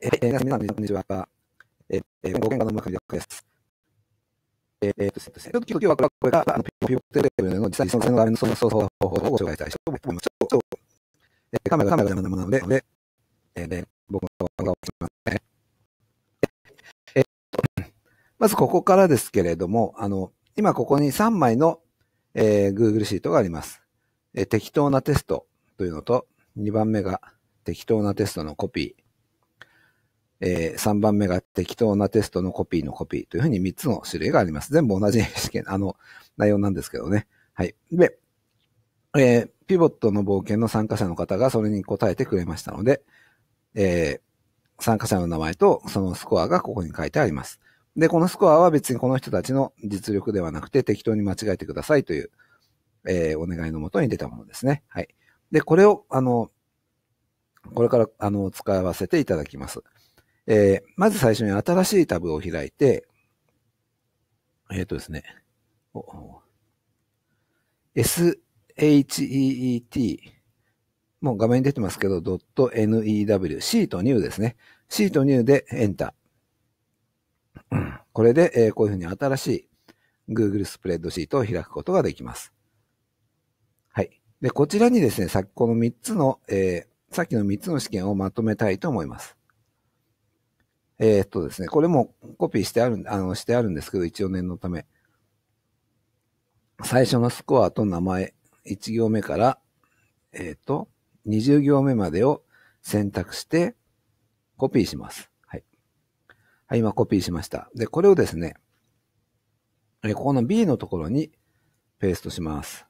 えー、皆さん、皆さん、こんにちは。えー、えー、語源家の馬上です。えー、っとですね、今日はこれが、あの、ピューテレビの実際に存在の画面の操作方法をご紹介したいと思います。ちょっと、えー、カメラ、カメラのものなので、えー、で、僕の動画をしますね。えー、っと、まずここからですけれども、あの、今ここに3枚の、えー、Google シートがあります。えー、適当なテストというのと、2番目が適当なテストのコピー。えー、3番目が適当なテストのコピーのコピーというふうに3つの種類があります。全部同じ試験、あの、内容なんですけどね。はい。で、えー、ピボットの冒険の参加者の方がそれに答えてくれましたので、えー、参加者の名前とそのスコアがここに書いてあります。で、このスコアは別にこの人たちの実力ではなくて適当に間違えてくださいという、えー、お願いのもとに出たものですね。はい。で、これを、あの、これから、あの、使わせていただきます。えー、まず最初に新しいタブを開いて、えっ、ー、とですね、sheet もう画面に出てますけど、.new、シート new ですね。シート new で Enter。これで、えー、こういうふうに新しい Google スプレッドシートを開くことができます。はい。で、こちらにですね、さっきこの3つの、えー、さっきの3つの試験をまとめたいと思います。えー、っとですね、これもコピーしてある、あの、してあるんですけど、一応念のため。最初のスコアと名前、1行目から、えー、っと、20行目までを選択して、コピーします。はい。はい、今コピーしました。で、これをですね、えここの B のところにペーストします。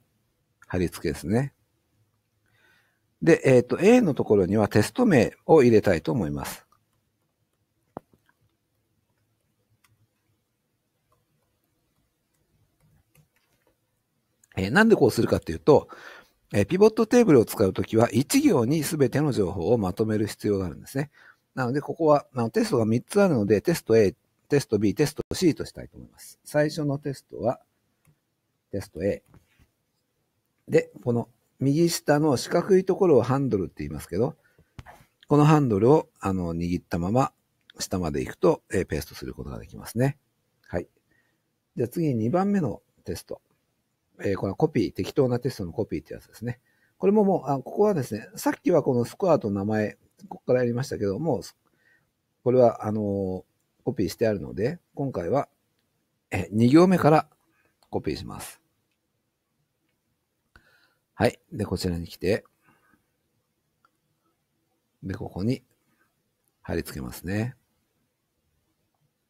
貼り付けですね。で、えっ、ー、と、A のところにはテスト名を入れたいと思います。えー、なんでこうするかっていうと、えー、ピボットテーブルを使うときは、1行に全ての情報をまとめる必要があるんですね。なので、ここはあのテストが3つあるので、テスト A、テスト B、テスト C としたいと思います。最初のテストは、テスト A。で、この右下の四角いところをハンドルって言いますけど、このハンドルをあの握ったまま下まで行くと、えー、ペーストすることができますね。はい。じゃあ次に2番目のテスト。えー、このコピー、適当なテストのコピーってやつですね。これももう、あ、ここはですね、さっきはこのスコアと名前、ここからやりましたけども、これは、あのー、コピーしてあるので、今回は、え、2行目からコピーします。はい。で、こちらに来て、で、ここに貼り付けますね。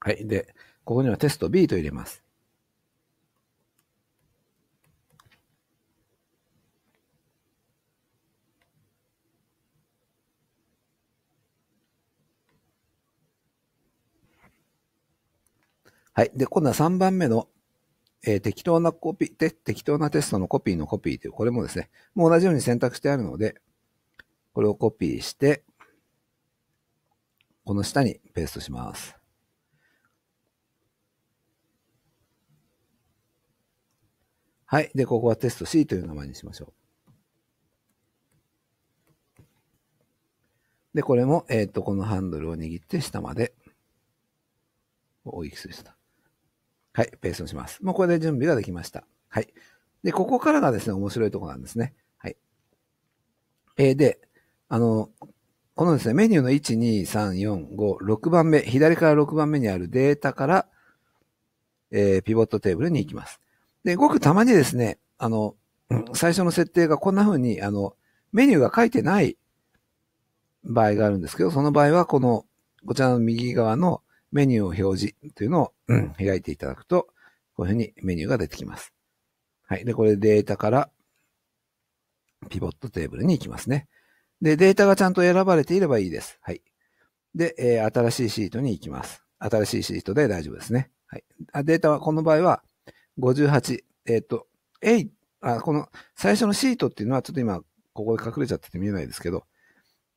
はい。で、ここにはテスト B と入れます。はい。で、今度は3番目の、えー、適当なコピー、適当なテストのコピーのコピーという、これもですね、もう同じように選択してあるので、これをコピーして、この下にペーストします。はい。で、ここはテスト C という名前にしましょう。で、これも、えっ、ー、と、このハンドルを握って下まで大きくした。はい、ペーストします。もうこれで準備ができました。はい。で、ここからがですね、面白いとこなんですね。はい。えー、で、あの、このですね、メニューの1、2、3、4、5、6番目、左から6番目にあるデータから、えー、ピボットテーブルに行きます。で、ごくたまにですね、あの、最初の設定がこんな風に、あの、メニューが書いてない場合があるんですけど、その場合はこの、こちらの右側のメニューを表示というのを、うん、開いていただくと、こういうふうにメニューが出てきます。はい。で、これデータからピボットテーブルに行きますね。で、データがちゃんと選ばれていればいいです。はい。で、えー、新しいシートに行きます。新しいシートで大丈夫ですね。はい。あデータは、この場合は、58、えっ、ー、と、8あ、この最初のシートっていうのはちょっと今、ここで隠れちゃってて見えないですけど、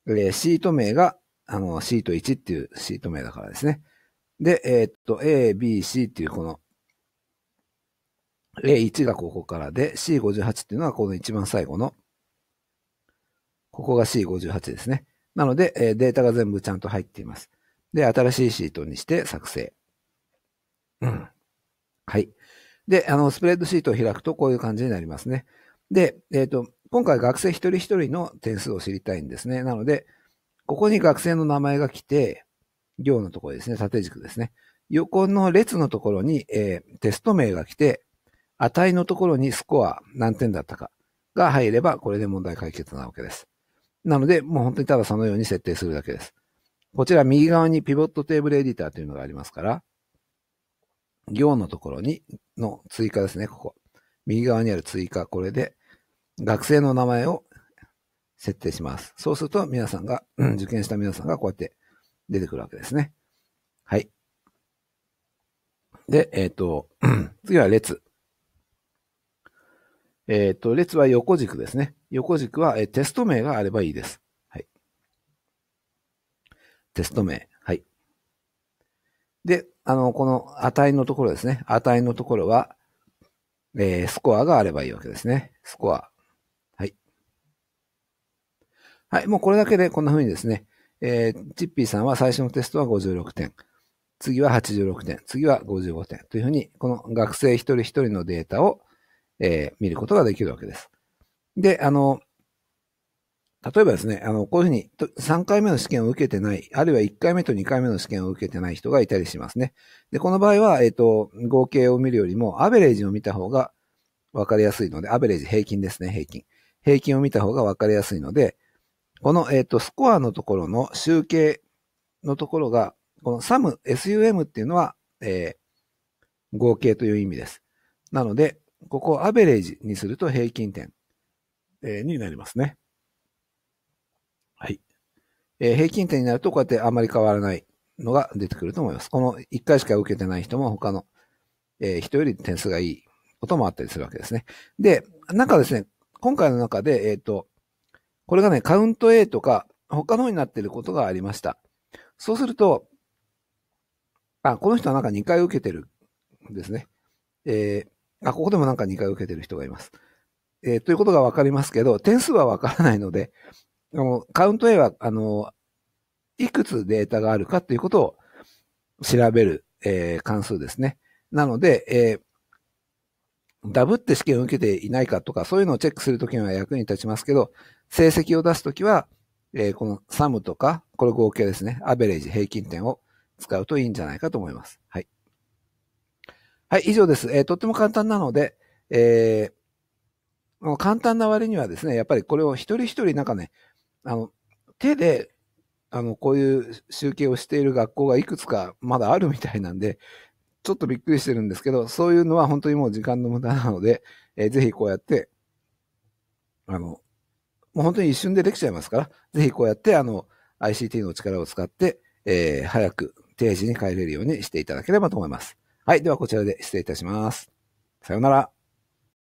えー、シート名が、あの、シート1っていうシート名だからですね。で、えー、っと、A、B、C っていうこの、A1 がここからで、C58 っていうのはこの一番最後の、ここが C58 ですね。なので、えデータが全部ちゃんと入っています。で、新しいシートにして作成。うん。はい。で、あの、スプレッドシートを開くとこういう感じになりますね。で、えっ、ー、と、今回学生一人一人の点数を知りたいんですね。なので、ここに学生の名前が来て、行のところですね、縦軸ですね。横の列のところに、えー、テスト名が来て、値のところにスコア、何点だったかが入れば、これで問題解決なわけです。なので、もう本当にただそのように設定するだけです。こちら右側にピボットテーブルエディターというのがありますから、行のところに、の追加ですね、ここ。右側にある追加、これで、学生の名前を設定します。そうすると皆さんが、受験した皆さんがこうやって出てくるわけですね。はい。で、えっ、ー、と、次は列。えっ、ー、と、列は横軸ですね。横軸は、えー、テスト名があればいいです。はい。テスト名。はい。で、あの、この値のところですね。値のところは、えー、スコアがあればいいわけですね。スコア。はい。はい、もうこれだけでこんな風にですね、えー、チッピーさんは最初のテストは56点。次は86点。次は55点。というふうに、この学生一人一人のデータを、えー、見ることができるわけです。で、あの、例えばですね、あの、こういうふうに3回目の試験を受けてない、あるいは1回目と2回目の試験を受けてない人がいたりしますね。で、この場合は、えっ、ー、と、合計を見るよりも、アベレージを見た方が分かりやすいので、アベレージ平均ですね、平均。平均を見た方が分かりやすいので、この、えっ、ー、と、スコアのところの集計のところが、この sum、sum っていうのは、えー、合計という意味です。なので、ここをアベレージにすると平均点、えー、になりますね。はい。えー、平均点になると、こうやってあまり変わらないのが出てくると思います。この1回しか受けてない人も他の、えー、人より点数がいいこともあったりするわけですね。で、なんかですね、今回の中で、えっ、ー、と、これがね、カウント A とか、他の方になっていることがありました。そうすると、あ、この人はなんか2回受けてるんですね。えー、あ、ここでもなんか2回受けてる人がいます。えー、ということがわかりますけど、点数はわからないので、あの、カウント A は、あの、いくつデータがあるかということを調べる、えー、関数ですね。なので、えー、ダブって試験を受けていないかとか、そういうのをチェックするときには役に立ちますけど、成績を出すときは、えー、このサムとか、これ合計ですね、アベレージ、平均点を使うといいんじゃないかと思います。はい。はい、以上です。えー、とっても簡単なので、えー、簡単な割にはですね、やっぱりこれを一人一人なんかね、あの、手で、あの、こういう集計をしている学校がいくつかまだあるみたいなんで、ちょっとびっくりしてるんですけど、そういうのは本当にもう時間の無駄なので、えー、ぜひこうやって、あの、もう本当に一瞬でできちゃいますから、ぜひこうやって、あの、ICT の力を使って、えー、早く定時に帰れるようにしていただければと思います。はい。ではこちらで失礼いたします。さようなら。